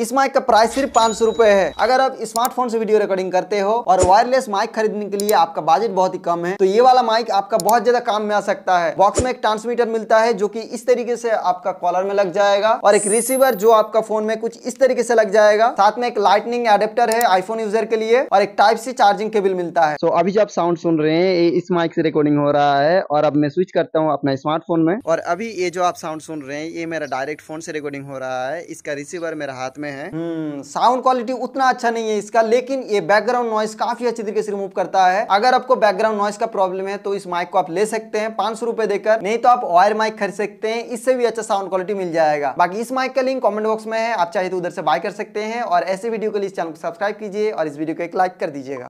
इस माइक का प्राइस सिर्फ पांच सौ रुपए है अगर आप स्मार्टफोन से वीडियो रिकॉर्डिंग करते हो और वायरलेस माइक खरीदने के लिए आपका बजट बहुत ही कम है तो ये वाला माइक आपका बहुत ज्यादा काम में आ सकता है बॉक्स में एक ट्रांसमीटर मिलता है जो की इस तरीके से आपका कॉलर में लग जाएगा और एक रिसीवर जो आपका फोन में कुछ इस तरीके से लग जाएगा साथ में एक लाइटनिंग एडेप्टर है आईफोन यूजर के लिए और एक टाइप सी चार्जिंग केबल मिलता है तो अभी जो आप साउंड सुन रहे हैं इस माइक से रिकॉर्डिंग हो रहा है और अब मैं स्विच करता हूँ अपना स्मार्टफोन में और अभी ये जो आप साउंड सुन रहे हैं ये मेरा डायरेक्ट फोन से रिकॉर्डिंग हो रहा है इसका रिसीवर मेरा हाथ में में है साउंड हम्म, क्वालिटी उतना अच्छा नहीं है इसका लेकिन ये बैकग्राउंड नॉइस काफी अच्छी तरीके से रिमूव करता है अगर आपको बैकग्राउंड नॉइस का प्रॉब्लम है तो इस माइक को आप ले सकते हैं पांच सौ देकर नहीं तो आप वायर माइक खरीद सकते हैं इससे भी अच्छा साउंड क्वालिटी मिल जाएगा बाकी इस माइक का लिंक कॉमेंट बॉक्स में है आप चाहे तो उधर से बाय कर सकते हैं और ऐसे वीडियो के लिए इस चैनल को सब्सक्राइब कीजिए और इस वीडियो को एक लाइक कर दीजिएगा